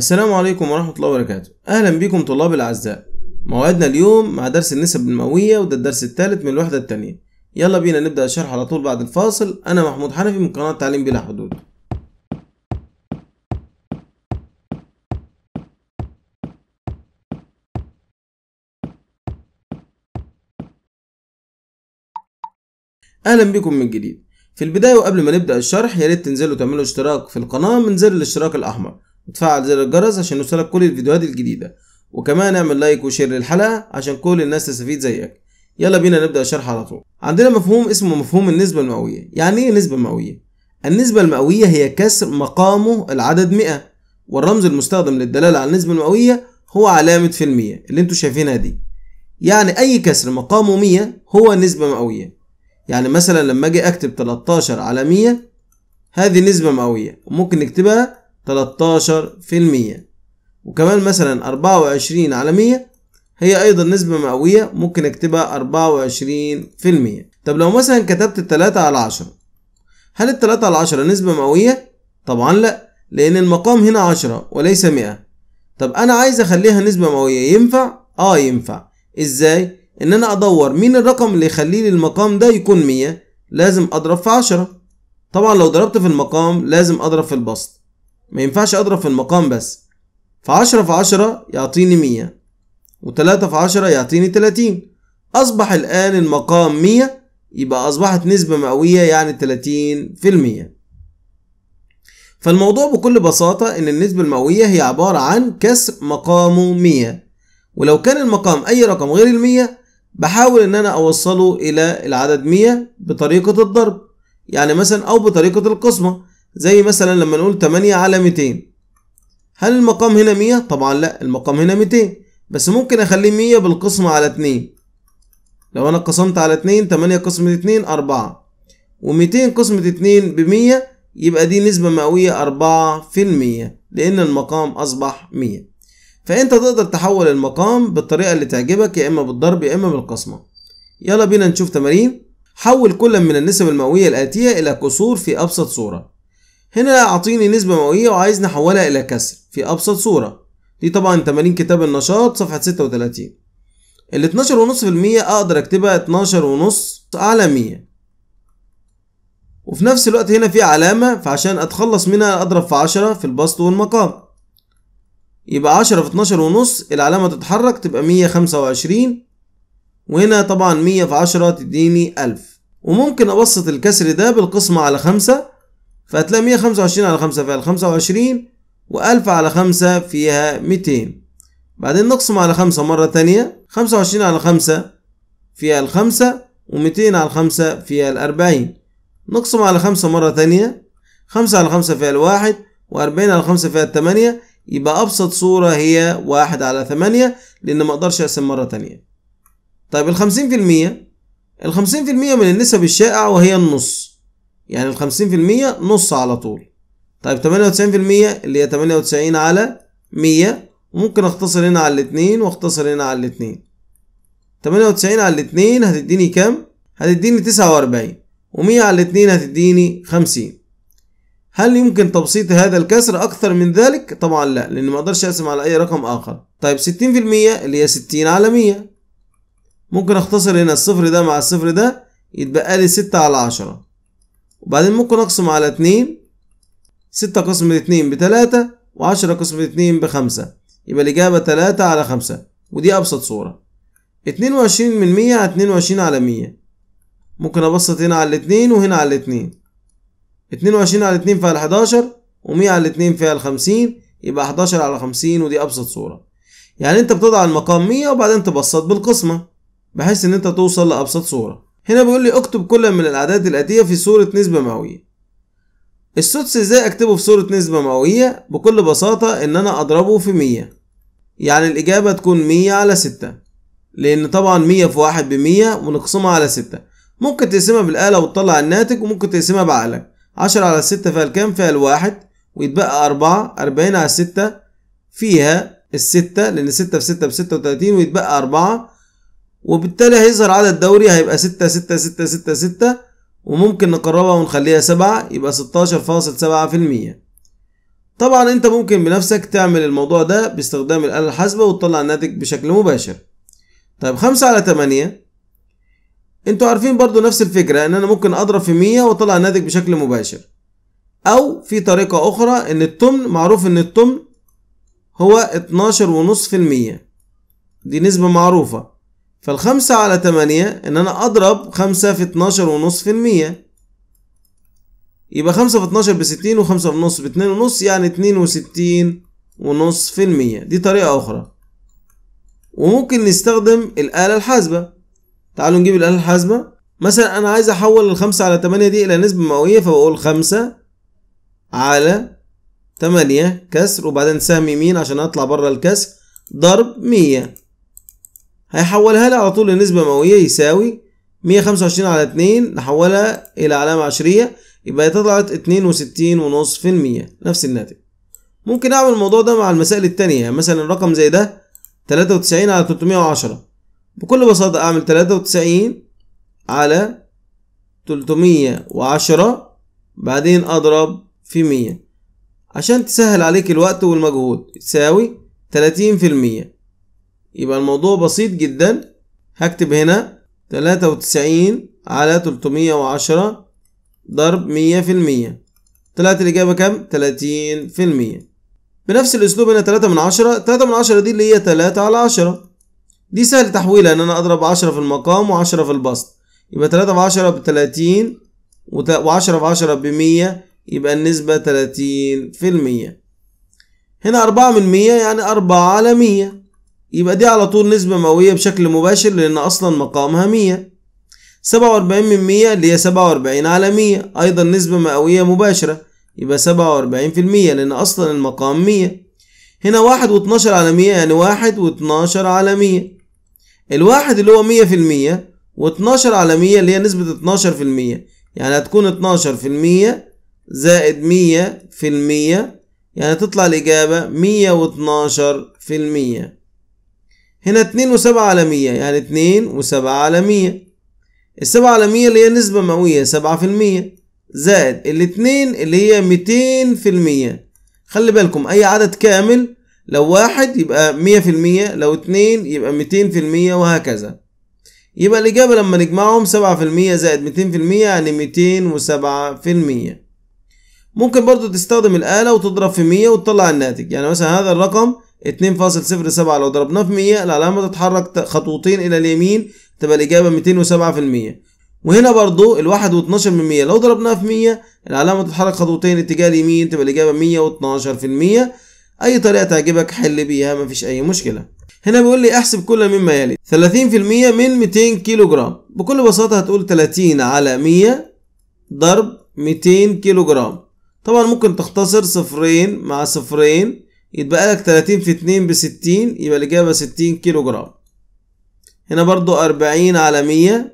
السلام عليكم ورحمة الله وبركاته أهلا بكم طلاب الأعزاء موعدنا اليوم مع درس النسب المئوية وده الدرس الثالث من الوحدة الثانية يلا بينا نبدأ الشرح على طول بعد الفاصل أنا محمود حنفي من قناة تعليم بلا حدود أهلا بكم من جديد في البداية وقبل ما نبدأ الشرح يا ريت تنزلوا تعملوا اشتراك في القناة من زر الاشتراك الأحمر وتفعل زر الجرس عشان يوصلك كل الفيديوهات الجديدة وكمان اعمل لايك وشير للحلقة عشان كل الناس تستفيد زيك يلا بينا نبدأ الشرح على طول عندنا مفهوم اسمه مفهوم النسبة المئوية يعني ايه نسبة مئوية؟ النسبة المئوية هي كسر مقامه العدد 100 والرمز المستخدم للدلالة على النسبة المئوية هو علامة في المية اللي انتوا شايفينها دي يعني أي كسر مقامه 100 هو نسبة مئوية يعني مثلا لما أجي أكتب 13 على 100 هذه نسبة مئوية وممكن نكتبها 13% وكمان مثلا 24 على 100 هي أيضا نسبة مئوية ممكن أكتبها 24% طب لو مثلا كتبت التلاتة على عشرة هل التلاتة على عشرة نسبة مئوية؟ طبعا لأ لأن المقام هنا عشرة وليس مئة طب أنا عايز أخليها نسبة مئوية ينفع؟ آه ينفع إزاي؟ إن أنا أدور مين الرقم اللي يخلي لي المقام ده يكون مية لازم أضرب في عشرة طبعا لو ضربت في المقام لازم أضرب في البسط ما ينفعش أضرب في المقام بس فعشرة في عشرة يعطيني مية وتلاتة في عشرة يعطيني تلاتين أصبح الآن المقام مية يبقى أصبحت نسبة مئوية يعني تلاتين في المية فالموضوع بكل بساطة إن النسبة المئوية هي عبارة عن كسر مقامه مية ولو كان المقام أي رقم غير المية بحاول إن أنا أوصله إلى العدد مية بطريقة الضرب يعني مثلا أو بطريقة القسمة زي مثلا لما نقول 8 على 200 هل المقام هنا 100 طبعا لا المقام هنا 200 بس ممكن اخليه 100 بالقسمة على 2 لو انا قسمت على 2 8 قسمة 2 4 و200 قسمة 2 ب 100 يبقى دي نسبة مئوية 4% لأن المقام أصبح 100 فأنت تقدر تحول المقام بالطريقة اللي تعجبك يا إما بالضرب يا إما بالقسمة يلا بينا نشوف تمارين حول كل من النسب المئوية الآتية إلى كسور في أبسط صورة هنا اعطيني نسبة مئوية وعايزني احولها الى كسر في ابسط صورة دي طبعا تمارين كتاب النشاط صفحة 36 ال 12.5% اقدر اكتبها 12.5 على 100 وفي نفس الوقت هنا في علامة فعشان اتخلص منها اضرب في 10 في البسط والمقام يبقى 10 في 12 ونص العلامة تتحرك تبقى 125 وهنا طبعا 100 في 10 تديني 1000 وممكن ابسط الكسر ده بالقسمة على 5 فهتلاقي 125 على 5 فيها 25 و1000 على 5 فيها 200 بعدين نقسم على 5 مرة تانية 25 على 5 فيها 5 و و200 على 5 فيها 40 نقسم على 5 مرة تانية 5 على 5 فيها 1 و40 على 5 فيها 8 يبقى أبسط صورة هي واحد على تمانية لأن ما أقدرش أقسم مرة تانية طيب الخمسين في المية الخمسين في المية من النسب الشائعة وهي النص يعني ال 50% نص على طول طيب 98% اللي هي 98 على 100 وممكن اختصر هنا على الاثنين واختصر هنا على الاثنين 98 على الاثنين هتديني كام؟ هتديني 49 و100 على الاثنين هتديني 50 هل يمكن تبسيط هذا الكسر أكثر من ذلك؟ طبعا لا لأن ما أقدرش أقسم على أي رقم آخر طيب 60% اللي هي 60 على 100 ممكن أختصر هنا الصفر ده مع الصفر ده يتبقى لي 6 على 10 وبعدين ممكن أقسم على اتنين ستة قسم الاتنين بتلاتة وعشرة قسم الاتنين بخمسة يبقى الإجابة تلاتة على خمسة ودي أبسط صورة اتنين وعشرين من مية على اتنين وعشرين على مية ممكن أبسط هنا على الاتنين وهنا على الاتنين اتنين وعشرين على اتنين فيها الحداشر ومية على اتنين فيها الخمسين يبقى حداشر على خمسين ودي أبسط صورة يعني أنت بتضع المقام مية وبعدين تبسط بالقسمة بحيث إن أنت توصل لأبسط صورة هنا بيقول لي اكتب كل من الأعداد الآتية في صورة نسبة مئوية السدس ازاي اكتبه في صورة نسبة مئوية بكل بساطة ان انا اضربه في مية يعني الإجابة تكون مية على ستة لأن طبعا مية في واحد بمية ونقسمها على ستة ممكن تقسمها بالآلة وتطلع الناتج وممكن تقسمها بعقلك عشرة على ستة فيها الكام فيها الواحد ويتبقى أربعة أربعين على ستة فيها الستة لأن ستة في ستة بستة وتلاتين ويتبقى أربعة وبالتالي هيظهر عدد دوري هيبقى ستة ستة ستة ستة ستة وممكن نقربها ونخليها سبعة يبقى ستاشر فاصل سبعة في المية طبعا انت ممكن بنفسك تعمل الموضوع ده باستخدام الآلة الحاسبة وتطلع الناتج بشكل مباشر طيب خمسة على تمانية انتوا عارفين برضو نفس الفكرة ان انا ممكن اضرب في مية واطلع الناتج بشكل مباشر او في طريقة اخرى ان التمن معروف ان التمن هو اتناشر ونص في المية دي نسبة معروفة فالخمسة على تمانية إن أنا أضرب خمسة في اتناشر ونص في المية يبقى خمسة في اتناشر بستين وخمسة في نص باتنين ونص يعني اتنين وستين ونص في المية دي طريقة أخرى وممكن نستخدم الآلة الحاسبة تعالوا نجيب الآلة الحاسبة مثلا أنا عايز أحول الخمسة على تمانية دي إلى نسبة مئوية فبقول خمسة على تمانية كسر وبعدين سهم يمين عشان أطلع بره الكسر ضرب مية هيحولها لي على طول لنسبة مئوية يساوي 125 على 2 نحولها إلى علامة عشرية يبقى طلعت 62.5% نفس الناتج ممكن أعمل الموضوع ده مع المسائل التانية يعني مثلا رقم زي ده 93 على 310 بكل بساطة أعمل 93 على 310 بعدين أضرب في 100 عشان تسهل عليك الوقت والمجهود تساوي 30% يبقى الموضوع بسيط جدا هكتب هنا تلاتة وتسعين على تلتمية وعشرة ضرب مية في المية طلعت الإجابة كام؟ تلاتين في المية بنفس الأسلوب هنا تلاتة من عشرة تلاتة من عشرة دي اللي هي تلاتة على عشرة دي سهل تحويلها إن أنا أضرب عشرة في المقام وعشرة في البسط يبقى تلاتة في عشرة بتلاتين وعشرة في عشرة بمية يبقى النسبة تلاتين في المية هنا أربعة من مية يعني أربعة على مية يبقى دي على طول نسبة مئوية بشكل مباشر لأن أصلا مقامها 100 47 من 100 اللي هي 47 على 100 أيضا نسبة مئوية مباشرة يبقى 47% لأن أصلا المقام 100 هنا واحد واتناشر على 100 يعني واحد واتناشر على 100 الواحد اللي هو 100% و12 على 100 اللي هي نسبة 12% يعني هتكون 12% زائد 100% يعني تطلع الإجابة 112% هنا اتنين وسبعة على مية يعني اتنين وسبعة على مية السبعة على مية اللي هي نسبة مئوية سبعة في المية زائد الاتنين اللي هي ميتين في المية خلي بالكم أي عدد كامل لو واحد يبقى مية في المية لو اتنين يبقى ميتين في المية وهكذا يبقى الإجابة لما نجمعهم سبعة في المية زائد ميتين في المية يعني ميتين وسبعة في المية ممكن برضو تستخدم الآلة وتضرب في مية وتطلع الناتج يعني مثلا هذا الرقم 2.07 لو ضربناه في 100 العلامة تتحرك خطوتين إلى اليمين تبقى الإجابة 207% وهنا برضو الواحد واتناشر من مية لو ضربناه في مية العلامة تتحرك خطوتين اتجاه اليمين تبقى الإجابة مية واتناشر في المية أي طريقة تعجبك حل بيها مفيش أي مشكلة هنا بيقول لي احسب كل مما يلي 30% من 200 كيلو جرام بكل بساطة هتقول 30 على 100 ضرب 200 كيلو جرام طبعا ممكن تختصر صفرين مع صفرين يتبقى لك 30 في 2 ب 60 يبقى الإجابة 60 كيلو جرام هنا برضو 40 على 100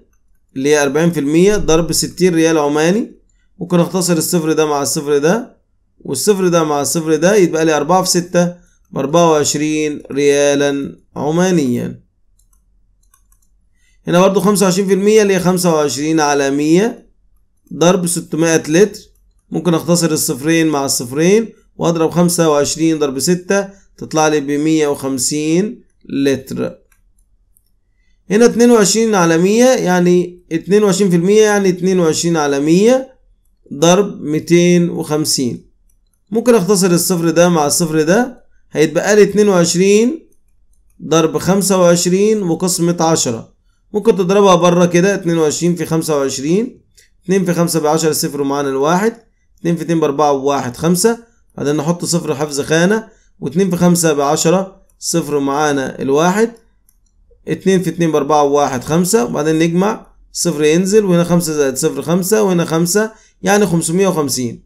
اللي هي 40 في المية ضرب 60 ريال عماني ممكن أختصر الصفر ده مع الصفر ده والصفر ده مع الصفر ده يتبقى لي 4 في 6 ب 24 ريالا عمانيا هنا برضو 25 في المية اللي هي 25 على 100 ضرب 600 لتر ممكن أختصر الصفرين مع الصفرين واضرب خمسة وعشرين ضرب ستة تطلع لي بمية وخمسين لتر هنا اتنين وعشرين على مية يعني اتنين وعشرين في المية يعني اتنين وعشرين على مية ضرب ميتين وخمسين ممكن اختصر الصفر ده مع الصفر ده هيتبقى لي اتنين وعشرين ضرب خمسة وعشرين وقسمة عشرة ممكن تضربها بره كده اتنين وعشرين في خمسة وعشرين اتنين في خمسة بعشرة صفر ومعانا الواحد اتنين في اتنين باربعة وواحد خمسة بعدين نحط صفر حفظ خانة واتنين في خمسة بعشرة صفر معانا الواحد اتنين في اتنين بأربعة وواحد خمسة وبعدين نجمع صفر ينزل وهنا خمسة زائد صفر خمسة وهنا خمسة يعني خمسمية وخمسين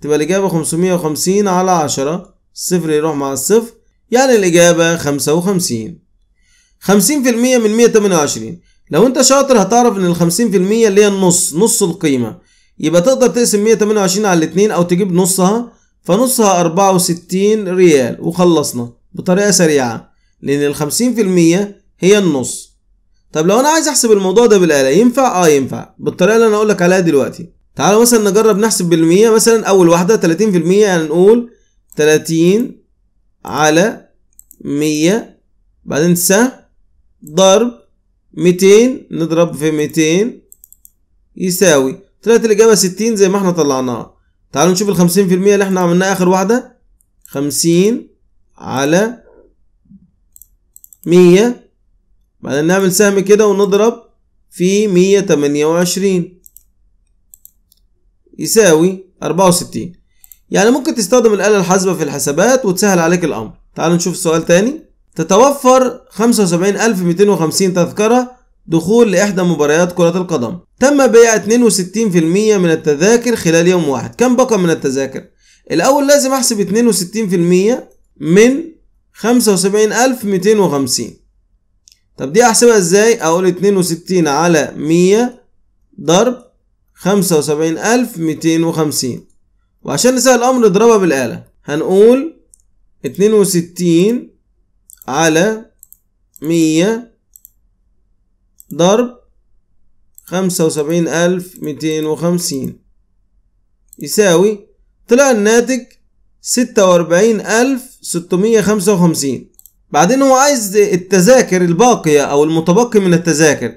تبقى الإجابة خمسمية وخمسين على عشرة صفر يروح مع الصفر يعني الإجابة خمسة وخمسين خمسين في المية من مية تمانية وعشرين لو أنت شاطر هتعرف إن الخمسين في المية اللي هي النص نص القيمة يبقى تقدر تقسم مية تمانية وعشرين على الاتنين أو تجيب نصها فنصها 64 ريال وخلصنا بطريقة سريعة لأن الخمسين في المية هي النص طب لو أنا عايز أحسب الموضوع ده بالآلة ينفع؟ آه ينفع بالطريقة اللي أنا لك عليها دلوقتي تعالوا مثلا نجرب نحسب بالمية مثلا أول واحدة 30% يعني نقول 30 على 100 بعدين س ضرب 200 نضرب في 200 يساوي طلعت الإجابة 60 زي ما احنا طلعناها تعالوا نشوف ال 50% اللي احنا عملناها اخر واحده 50 على 100 بعدين نعمل سهم كده ونضرب في 128 يساوي 64 يعني ممكن تستخدم الآلة الحاسبة في الحسابات وتسهل عليك الأمر تعالوا نشوف السؤال تاني تتوفر 75250 تذكرة دخول لإحدى مباريات كرة القدم تم بيع 62% من التذاكر خلال يوم واحد كم بقى من التذاكر؟ الأول لازم أحسب 62% من 75250 طب دي أحسبها إزاي؟ أقول 62 على 100 ضرب 75250 وعشان نسهل الأمر نضربها بالآلة هنقول 62 على 100 ضرب خمسة وسبعين ألف ميتين وخمسين يساوي طلع الناتج ستة وأربعين ألف ستمية خمسة وخمسين بعدين هو عايز التذاكر الباقية أو المتبقي من التذاكر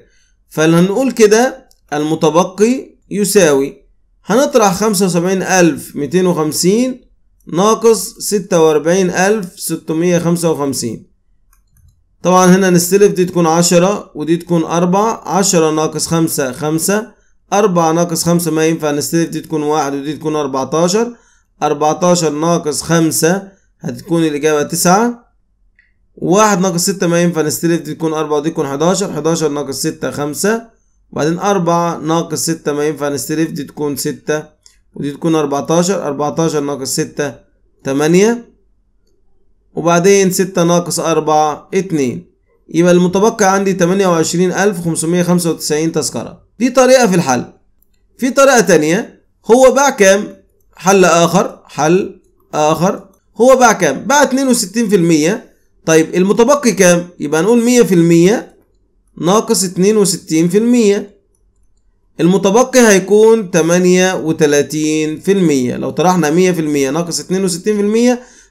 فلنقول كده المتبقي يساوي هنطرح خمسة وسبعين ألف ميتين وخمسين ناقص ستة وأربعين ألف ستمية خمسة وخمسين طبعا هنا نستلف دي تكون عشرة ودي تكون أربعة عشرة ناقص خمسة خمسة أربعة ناقص خمسة ما ينفع نستلف دي تكون واحد ودي تكون أربعتاشر أربعتاشر ناقص خمسة هتكون الإجابة تسعة واحد ناقص ستة ما ينفع نستلف دي تكون أربعة ودي تكون حداشر حداشر ناقص ستة خمسة وبعدين أربعة ناقص ستة ما ينفع نستلف دي تكون ستة ودي تكون أربعتاشر أربعتاشر ناقص ستة تمانية وبعدين ستة ناقص أربعة اتنين يبقى المتبقي عندي تمانية وعشرين ألف خمسمية خمسة وتسعين تذكرة دي طريقة في الحل في طريقة تانية هو باع كام حل آخر حل آخر هو باع كام باع اتنين وستين في المية طيب المتبقي كام يبقى نقول مية في المية ناقص اتنين وستين في المية المتبقي هيكون تمانية وتلاتين في المية لو طرحنا مية في المية ناقص اتنين وستين في المية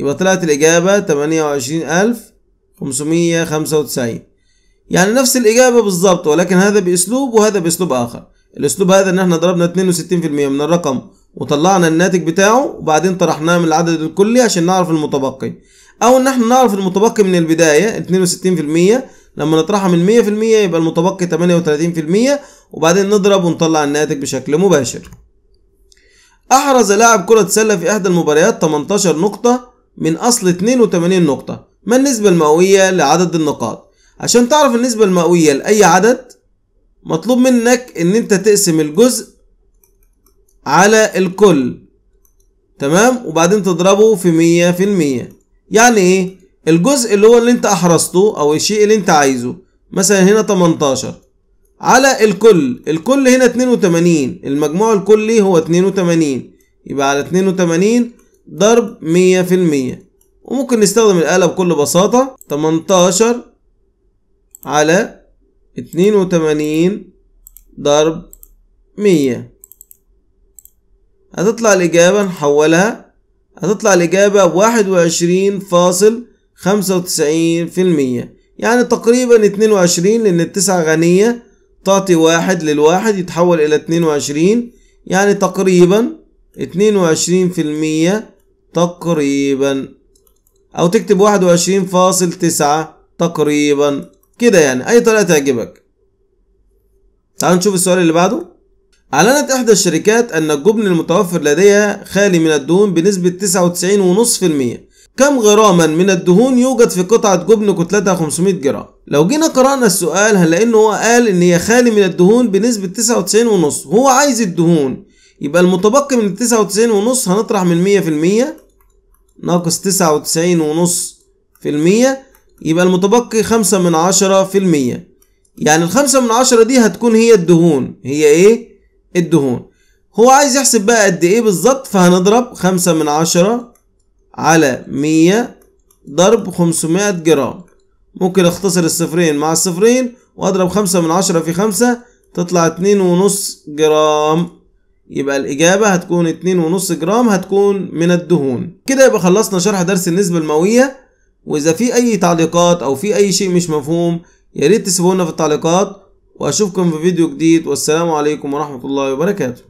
يبقى طلعت الإجابة تمانية وعشرين ألف خمسمية خمسة وتسعين يعني نفس الإجابة بالظبط ولكن هذا بأسلوب وهذا بأسلوب آخر الأسلوب هذا إن إحنا ضربنا اتنين وستين في المية من الرقم وطلعنا الناتج بتاعه وبعدين طرحناه من العدد الكلي عشان نعرف المتبقي أو إن إحنا نعرف المتبقي من البداية اتنين وستين في المية لما نطرحها من مية في المية يبقى المتبقي تمانية وتلاتين في المية وبعدين نضرب ونطلع الناتج بشكل مباشر أحرز لاعب كرة سلة في إحدى المباريات 18 نقطة من أصل 82 نقطة ما النسبة المئوية لعدد النقاط عشان تعرف النسبة المئوية لأي عدد مطلوب منك إن أنت تقسم الجزء على الكل تمام وبعدين تضربه في مية في المية يعني إيه الجزء اللي هو اللي أنت أحرزته أو الشيء اللي أنت عايزه مثلا هنا 18 على الكل الكل هنا 82 المجموع الكلي هو 82 يبقى على 82 ضرب 100% وممكن نستخدم الآلة بكل بساطة 18 على 82 ضرب 100 هتطلع الإجابة نحولها هتطلع الإجابة واحد وعشرين فاصل خمسة وتسعين في المية يعني تقريبا اتنين وعشرين لأن التسعة غنية تعطي واحد للواحد يتحول إلى اتنين وعشرين يعني تقريبا اتنين وعشرين في المية تقريبا او تكتب واحد وعشرين فاصل تسعة تقريبا كده يعني اي طريقة تعجبك تعالوا نشوف السؤال اللي بعده أعلنت إحدى الشركات أن الجبن المتوفر لديها خالي من الدهون بنسبة 99.5% كم غراما من الدهون يوجد في قطعة جبن كتلتها 500 جرام؟ لو جينا قرأنا السؤال هنلاقي إن هو قال إن هي خالي من الدهون بنسبة 99.5 هو عايز الدهون يبقى المتبقي من 99.5 هنطرح من 100% ناقص تسعة وتسعين ونص في المية يبقى المتبقي خمسة من عشرة في المية يعني الخمسة من عشرة دي هتكون هي الدهون هي ايه الدهون هو عايز يحسب بقى قد ايه بالظبط فهنضرب خمسة من عشرة على مية ضرب خمسمائة جرام ممكن اختصر الصفرين مع الصفرين واضرب خمسة من عشرة في خمسة تطلع اتنين ونص جرام يبقى الإجابة هتكون 2.5 جرام هتكون من الدهون كده يبقى خلصنا شرح درس النسبة المئوية وإذا في أي تعليقات أو في أي شيء مش مفهوم ياريت تسيبونا في التعليقات وأشوفكم في فيديو جديد والسلام عليكم ورحمة الله وبركاته